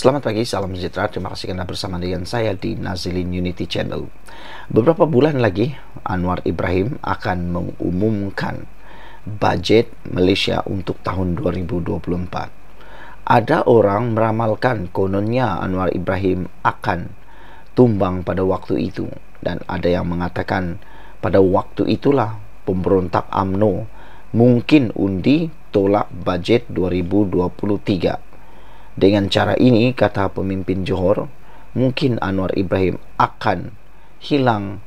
Selamat pagi, salam sejahtera. Terima kasih kerana bersama dengan saya di Nazilin Unity Channel. Beberapa bulan lagi, Anwar Ibrahim akan mengumumkan budget Malaysia untuk tahun 2024. Ada orang meramalkan kononnya Anwar Ibrahim akan tumbang pada waktu itu dan ada yang mengatakan pada waktu itulah pemberontak AMNO mungkin undi tolak budget 2023. Dengan cara ini kata pemimpin Johor Mungkin Anwar Ibrahim akan hilang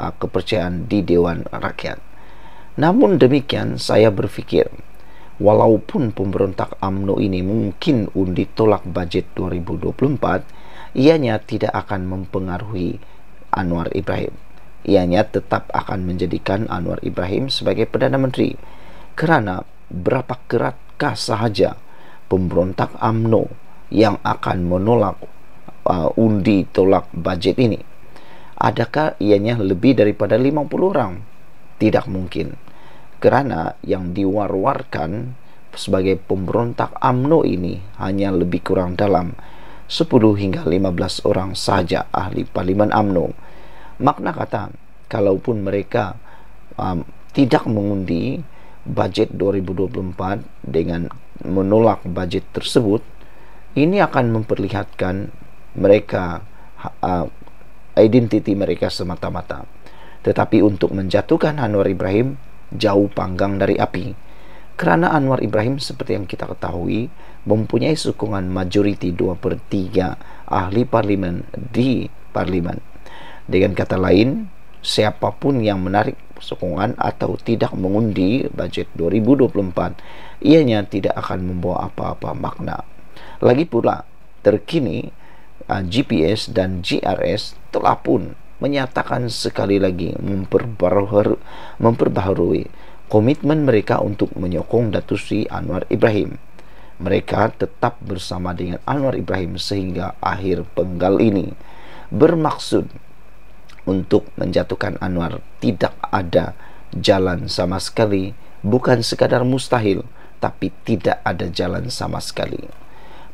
uh, kepercayaan di Dewan Rakyat Namun demikian saya berfikir Walaupun pemberontak UMNO ini mungkin undi tolak bajet 2024 Ianya tidak akan mempengaruhi Anwar Ibrahim Ianya tetap akan menjadikan Anwar Ibrahim sebagai Perdana Menteri Kerana berapa keratkah sahaja pemberontak AMNO yang akan menolak uh, undi tolak budget ini? Adakah ianya lebih daripada 50 orang? Tidak mungkin. kerana yang diwar-warkan sebagai pemberontak AMNO ini hanya lebih kurang dalam 10 hingga 15 orang saja ahli parlimen AMNO. Makna kata, kalaupun mereka um, tidak mengundi budget 2024 dengan menolak budget tersebut, ini akan memperlihatkan mereka uh, identiti mereka semata-mata. Tetapi untuk menjatuhkan Anwar Ibrahim jauh panggang dari api. Karena Anwar Ibrahim seperti yang kita ketahui mempunyai sokongan majoriti 2 per 3 ahli parlimen di parlimen. Dengan kata lain, siapapun yang menarik sokongan atau tidak mengundi bajet 2024 ianya tidak akan membawa apa-apa makna. Lagi pula, terkini uh, GPS dan GRS telah pun menyatakan sekali lagi memperbaharui komitmen mereka untuk menyokong Sri Anwar Ibrahim. Mereka tetap bersama dengan Anwar Ibrahim sehingga akhir penggal ini. Bermaksud untuk menjatuhkan Anwar tidak ada jalan sama sekali bukan sekadar mustahil tapi tidak ada jalan sama sekali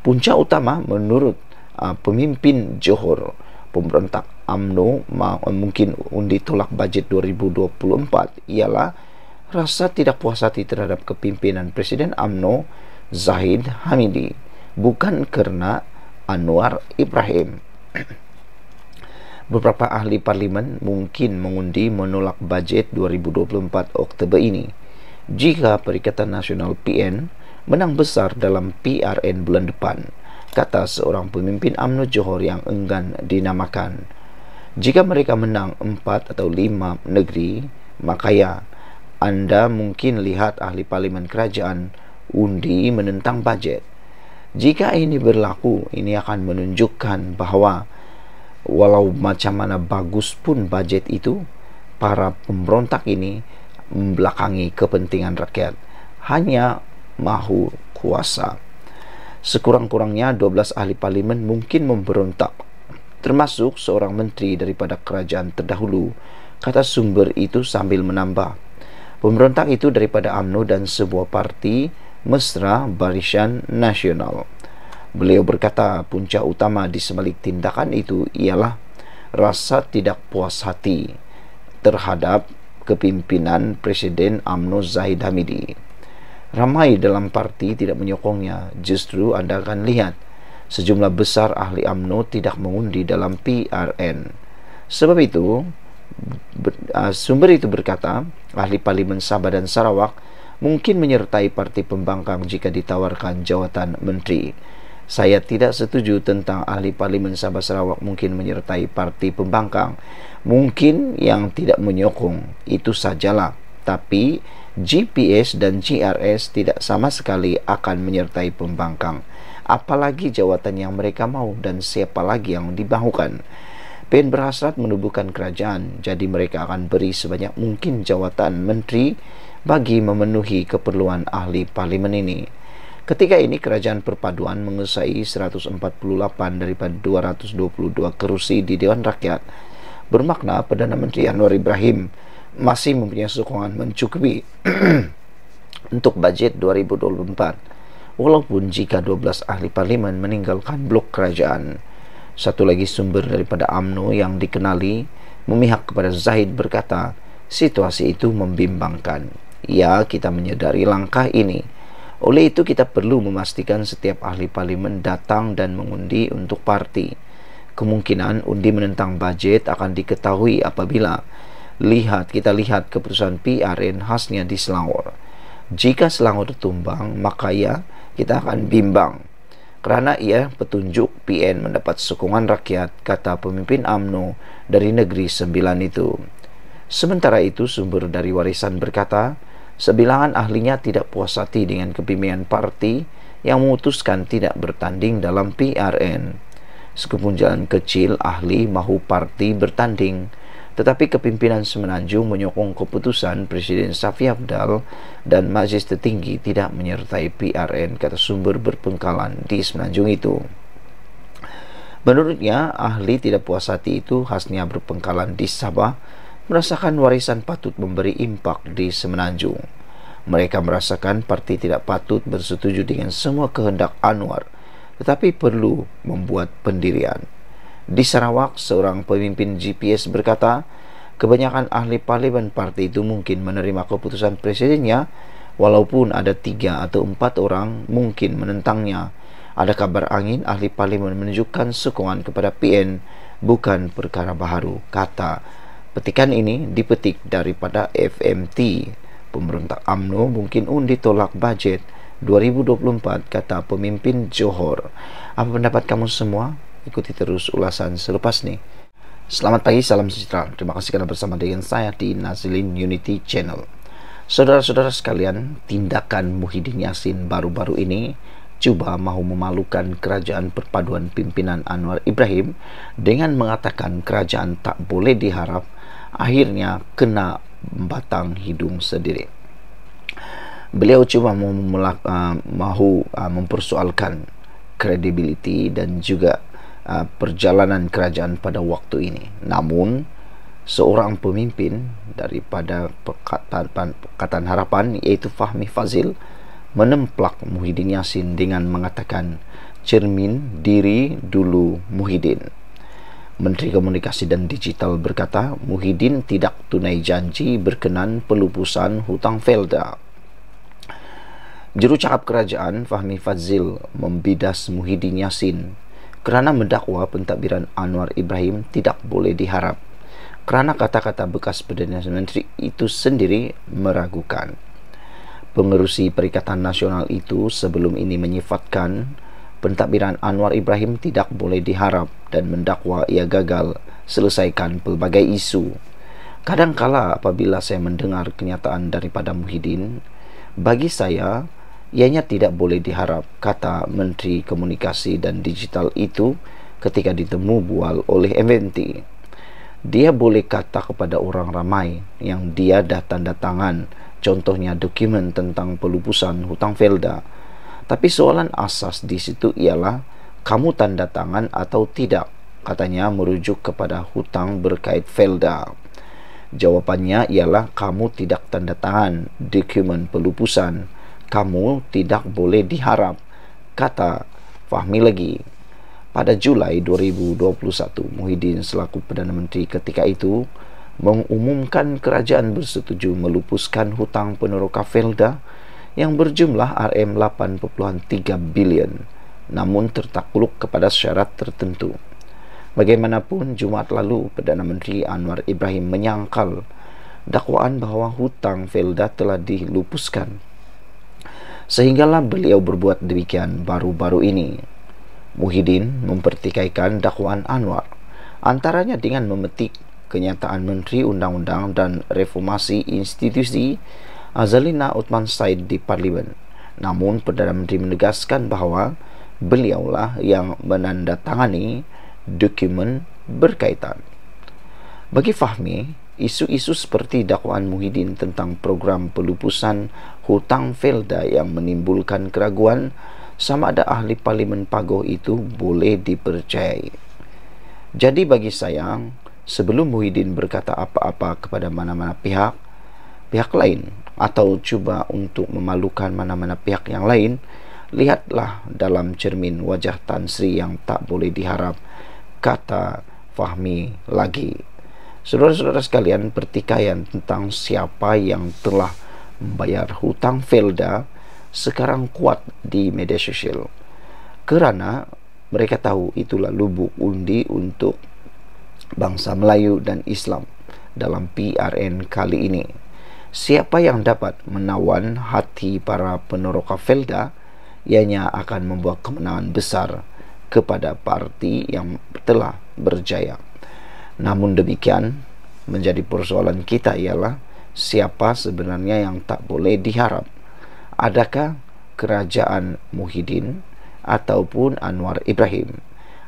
punca utama menurut uh, pemimpin Johor pemberontak AMNO mungkin undi tolak bajet 2024 ialah rasa tidak puas hati terhadap kepimpinan Presiden AMNO Zahid Hamidi bukan kerana Anwar Ibrahim Beberapa ahli parlimen mungkin mengundi menolak bajet 2024 Oktober ini jika Perikatan Nasional PN menang besar dalam PRN bulan depan, kata seorang pemimpin UMNO Johor yang enggan dinamakan. Jika mereka menang empat atau lima negeri, maka ya, anda mungkin lihat ahli parlimen kerajaan undi menentang bajet. Jika ini berlaku, ini akan menunjukkan bahawa walau macam mana bagus pun bajet itu para pemberontak ini membelakangi kepentingan rakyat hanya mahu kuasa sekurang-kurangnya 12 ahli parlimen mungkin memberontak termasuk seorang menteri daripada kerajaan terdahulu kata sumber itu sambil menambah pemberontak itu daripada AMNO dan sebuah parti Mesra Barisan Nasional Beliau berkata puncak utama di sebalik tindakan itu ialah rasa tidak puas hati terhadap kepimpinan Presiden Amno Zahid Hamidi. Ramai dalam parti tidak menyokongnya, justru Anda akan lihat sejumlah besar ahli Amno tidak mengundi dalam PRN. Sebab itu, ah, sumber itu berkata ahli Parlimen Sabah dan Sarawak mungkin menyertai Parti Pembangkang jika ditawarkan jawatan menteri saya tidak setuju tentang ahli parlimen Sabah Sarawak mungkin menyertai parti pembangkang. Mungkin yang tidak menyokong, itu sajalah. Tapi GPS dan GRS tidak sama sekali akan menyertai pembangkang. Apalagi jawatan yang mereka mau dan siapa lagi yang dibahukan. PEN berhasrat menubuhkan kerajaan, jadi mereka akan beri sebanyak mungkin jawatan menteri bagi memenuhi keperluan ahli parlimen ini. Ketika ini kerajaan perpaduan menguasai 148 daripada 222 kerusi di Dewan Rakyat. Bermakna Perdana Menteri Anwar Ibrahim masih mempunyai sokongan mencukupi untuk bajet 2024. Walaupun jika 12 ahli parlimen meninggalkan blok kerajaan. Satu lagi sumber daripada AMNO yang dikenali memihak kepada Zahid berkata, situasi itu membimbangkan. Ya, kita menyedari langkah ini. Oleh itu kita perlu memastikan setiap ahli parlemen datang dan mengundi untuk parti. Kemungkinan undi menentang budget akan diketahui apabila lihat kita lihat keputusan PRN khasnya di Selangor. Jika Selangor tumbang, maka ya kita akan bimbang. Karena ia petunjuk PN mendapat sokongan rakyat, kata pemimpin AMNO dari negeri sembilan itu. Sementara itu sumber dari warisan berkata, Sebilangan ahlinya tidak puas hati dengan kepemimpinan parti yang memutuskan tidak bertanding dalam PRN. Sekupun jalan kecil ahli mahu parti bertanding, tetapi kepimpinan Semenanjung menyokong keputusan Presiden Safi Abdal dan majlis Tertinggi tidak menyertai PRN kata sumber berpengkalan di Semenanjung itu. Menurutnya, ahli tidak puas hati itu khasnya berpengkalan di Sabah merasakan warisan patut memberi impak di semenanjung. Mereka merasakan parti tidak patut bersetuju dengan semua kehendak Anwar tetapi perlu membuat pendirian. Di Sarawak, seorang pemimpin GPS berkata, kebanyakan ahli parlimen parti itu mungkin menerima keputusan presidennya walaupun ada tiga atau empat orang mungkin menentangnya. Ada kabar angin ahli parlimen menunjukkan sokongan kepada PN bukan perkara baru, kata Petikan ini dipetik daripada FMT. Pemerintah AMNO mungkin undi tolak budget 2024 kata pemimpin Johor. Apa pendapat kamu semua? Ikuti terus ulasan selepas nih. Selamat pagi, salam sejahtera. Terima kasih kerana bersama dengan saya di Nazilin Unity Channel. Saudara-saudara sekalian, tindakan Muhyiddin Yassin baru-baru ini Cuba mahu memalukan kerajaan perpaduan pimpinan Anwar Ibrahim dengan mengatakan kerajaan tak boleh diharap akhirnya kena batang hidung sendiri. Beliau cuma mau uh, mahu uh, mempersoalkan kredibiliti dan juga uh, perjalanan kerajaan pada waktu ini. Namun seorang pemimpin daripada perkataan Pekatan Harapan iaitu Fahmi Fazil menemplak Muhyiddin Yassin dengan mengatakan cermin diri dulu Muhyiddin. Menteri Komunikasi dan Digital berkata Muhyiddin tidak tunai janji berkenan pelupusan hutang Felda. Juru cakap kerajaan Fahmi Fazil membidas Muhyiddin Yassin kerana mendakwa pentadbiran Anwar Ibrahim tidak boleh diharap kerana kata-kata bekas Perdana Menteri itu sendiri meragukan. Pengerusi Perikatan Nasional itu sebelum ini menyifatkan pentadbiran Anwar Ibrahim tidak boleh diharap dan mendakwa ia gagal selesaikan pelbagai isu. Kadangkala apabila saya mendengar kenyataan daripada Muhyiddin, bagi saya, ianya tidak boleh diharap kata Menteri Komunikasi dan Digital itu ketika ditemu bual oleh MNT. Dia boleh kata kepada orang ramai yang dia dah tanda tangan, contohnya dokumen tentang pelupusan hutang Felda, tapi soalan asas di situ ialah kamu tanda tangan atau tidak? Katanya merujuk kepada hutang berkait Felda. Jawapannya ialah kamu tidak tanda tangan dokumen pelupusan. Kamu tidak boleh diharap, kata Fahmi lagi. Pada Julai 2021, Muhyiddin selaku Perdana Menteri ketika itu mengumumkan kerajaan bersetuju melupuskan hutang peneroka Felda yang berjumlah RM8.3 bilion namun tertakluk kepada syarat tertentu. Bagaimanapun, Jumaat lalu Perdana Menteri Anwar Ibrahim menyangkal dakwaan bahawa hutang Felda telah dilupuskan. Sehinggalah beliau berbuat demikian baru-baru ini. Muhyiddin mempertikaikan dakwaan Anwar antaranya dengan memetik kenyataan Menteri Undang-Undang dan Reformasi Institusi Azalina Utman Said di parlimen. Namun Perdana Menteri menegaskan bahawa beliaulah yang menandatangani dokumen berkaitan. Bagi Fahmi, isu-isu seperti dakwaan Muhyiddin tentang program pelupusan hutang Felda yang menimbulkan keraguan sama ada ahli parlimen pagoh itu boleh dipercayai. Jadi bagi saya, sebelum Muhyiddin berkata apa-apa kepada mana-mana pihak, pihak lain atau cuba untuk memalukan mana-mana pihak yang lain, lihatlah dalam cermin wajah Tan Sri yang tak boleh diharap, kata Fahmi lagi. Saudara-saudara sekalian, pertikaian tentang siapa yang telah membayar hutang Felda sekarang kuat di media sosial. Kerana mereka tahu itulah lubuk undi untuk bangsa Melayu dan Islam dalam PRN kali ini siapa yang dapat menawan hati para peneroka Felda ianya akan membuat kemenangan besar kepada parti yang telah berjaya namun demikian menjadi persoalan kita ialah siapa sebenarnya yang tak boleh diharap adakah kerajaan Muhyiddin ataupun Anwar Ibrahim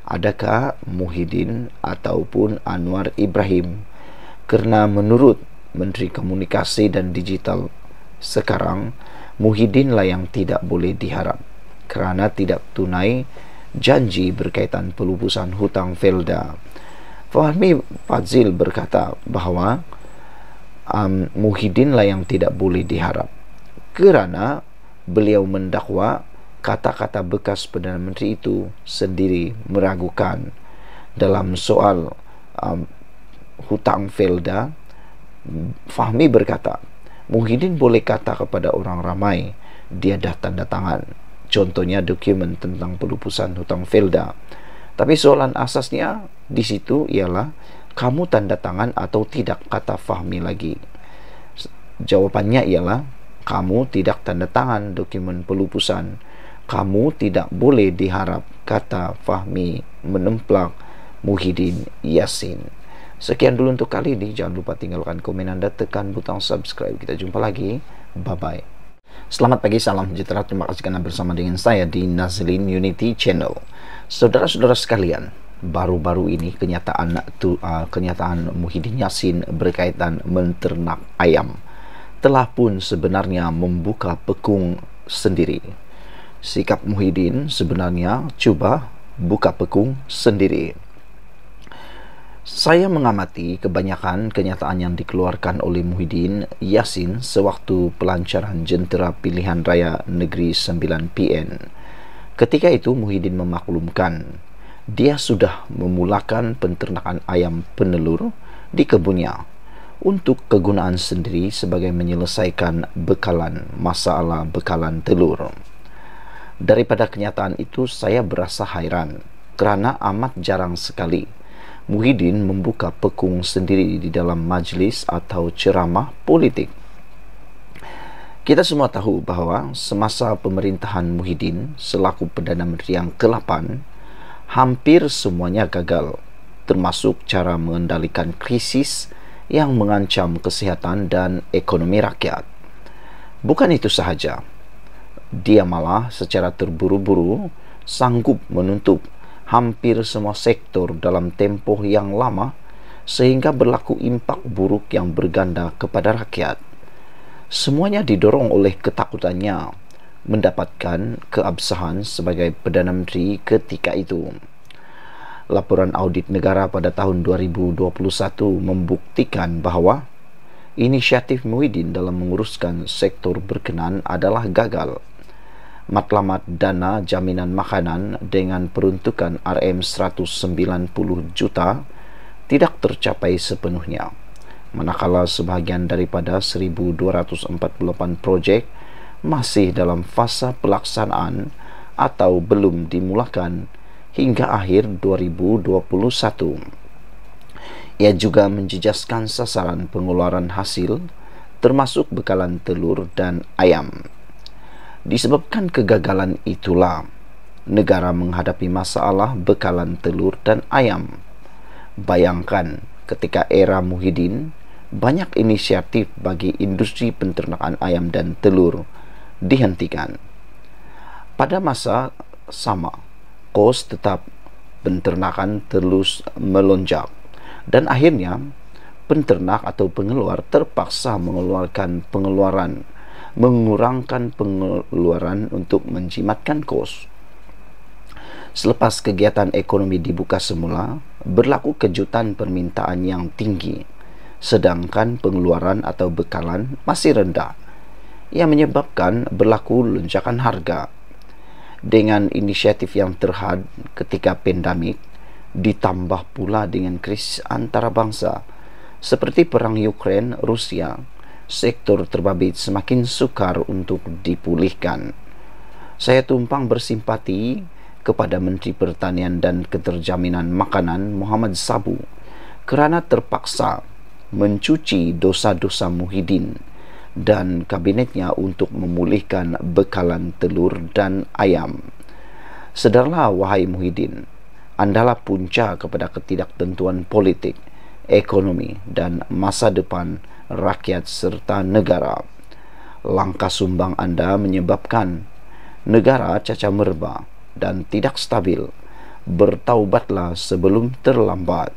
adakah Muhyiddin ataupun Anwar Ibrahim kerana menurut Menteri Komunikasi dan Digital sekarang, Muhyiddin lah yang tidak boleh diharap kerana tidak tunai janji berkaitan pelupusan hutang Felda. Fahmi Fazil berkata bahawa um, Muhyiddin lah yang tidak boleh diharap kerana beliau mendakwa kata-kata bekas Perdana Menteri itu sendiri meragukan dalam soal um, hutang Felda Fahmi berkata Muhyiddin boleh kata kepada orang ramai Dia dah tanda tangan Contohnya dokumen tentang pelupusan hutang Felda Tapi soalan asasnya di situ ialah Kamu tanda tangan atau tidak kata Fahmi lagi Jawapannya ialah Kamu tidak tanda tangan dokumen pelupusan Kamu tidak boleh diharap kata Fahmi menemplak Muhyiddin Yassin Sekian dulu untuk kali ini. Jangan lupa tinggalkan komen Anda, tekan butang subscribe. Kita jumpa lagi. Bye-bye. Selamat pagi, salam sejahtera. Terima kasih karena bersama dengan saya di Nazlin Unity Channel. Saudara-saudara sekalian, baru-baru ini kenyataan tu, uh, kenyataan Muhyiddin Yassin berkaitan menternak ayam telah pun sebenarnya membuka pekung sendiri. Sikap Muhyiddin sebenarnya cuba buka pekung sendiri. Saya mengamati kebanyakan kenyataan yang dikeluarkan oleh Muhyiddin Yassin sewaktu pelancaran jentera pilihan raya negeri 9PN. Ketika itu Muhyiddin memaklumkan dia sudah memulakan penternakan ayam penelur di kebunnya untuk kegunaan sendiri sebagai menyelesaikan bekalan masalah bekalan telur. Daripada kenyataan itu saya berasa hairan kerana amat jarang sekali Muhyiddin membuka pekung sendiri di dalam majlis atau ceramah politik. Kita semua tahu bahawa semasa pemerintahan Muhyiddin selaku Perdana Menteri yang ke-8, hampir semuanya gagal termasuk cara mengendalikan krisis yang mengancam kesihatan dan ekonomi rakyat. Bukan itu sahaja, dia malah secara terburu-buru sanggup menutup hampir semua sektor dalam tempoh yang lama sehingga berlaku impak buruk yang berganda kepada rakyat. Semuanya didorong oleh ketakutannya mendapatkan keabsahan sebagai Perdana Menteri ketika itu. Laporan audit negara pada tahun 2021 membuktikan bahawa inisiatif Muhyiddin dalam menguruskan sektor berkenaan adalah gagal matlamat dana jaminan makanan dengan peruntukan RM190 juta tidak tercapai sepenuhnya manakala sebahagian daripada 1248 projek masih dalam fasa pelaksanaan atau belum dimulakan hingga akhir 2021 ia juga menjejaskan sasaran pengeluaran hasil termasuk bekalan telur dan ayam Disebabkan kegagalan itulah negara menghadapi masalah bekalan telur dan ayam. Bayangkan ketika era Muhyiddin banyak inisiatif bagi industri penternakan ayam dan telur dihentikan. Pada masa sama, kos tetap penternakan terus melonjak dan akhirnya penternak atau pengeluar terpaksa mengeluarkan pengeluaran mengurangkan pengeluaran untuk menjimatkan kos. Selepas kegiatan ekonomi dibuka semula, berlaku kejutan permintaan yang tinggi sedangkan pengeluaran atau bekalan masih rendah yang menyebabkan berlaku lonjakan harga. Dengan inisiatif yang terhad ketika pandemik ditambah pula dengan krisis antarabangsa seperti perang Ukraine Rusia sektor terbabit semakin sukar untuk dipulihkan. Saya tumpang bersimpati kepada Menteri Pertanian dan Keterjaminan Makanan Muhammad Sabu kerana terpaksa mencuci dosa-dosa Muhyiddin dan kabinetnya untuk memulihkan bekalan telur dan ayam. Sedarlah wahai Muhyiddin, andalah punca kepada ketidaktentuan politik, ekonomi dan masa depan rakyat serta negara. Langkah sumbang Anda menyebabkan negara caca merba dan tidak stabil. Bertaubatlah sebelum terlambat.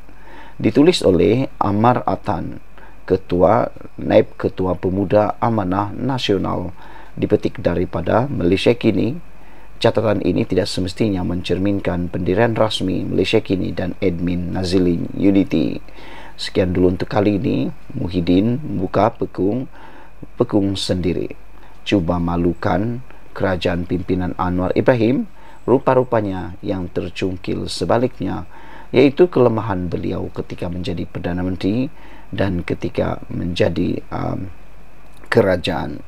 Ditulis oleh Amar Atan, Ketua Naib Ketua Pemuda Amanah Nasional dipetik daripada Malaysia Kini Catatan ini tidak semestinya mencerminkan pendirian rasmi Malaysia Kini dan admin Nazilin Unity. Sekian dulu untuk kali ini. Muhyiddin buka pekung, pekung sendiri. Cuba malukan kerajaan pimpinan Anwar Ibrahim rupa-rupanya yang tercungkil sebaliknya yaitu kelemahan beliau ketika menjadi Perdana Menteri dan ketika menjadi um, kerajaan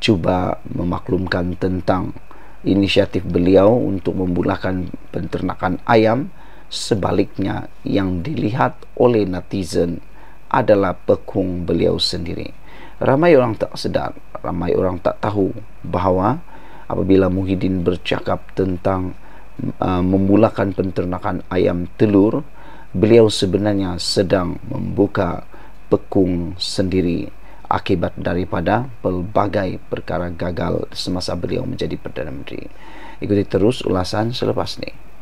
cuba memaklumkan tentang inisiatif beliau untuk memulakan penternakan ayam sebaliknya yang dilihat oleh netizen adalah pekung beliau sendiri ramai orang tak sedar ramai orang tak tahu bahawa apabila Muhyiddin bercakap tentang uh, memulakan penternakan ayam telur beliau sebenarnya sedang membuka pekung sendiri akibat daripada pelbagai perkara gagal semasa beliau menjadi Perdana Menteri. Ikuti terus ulasan selepas ini.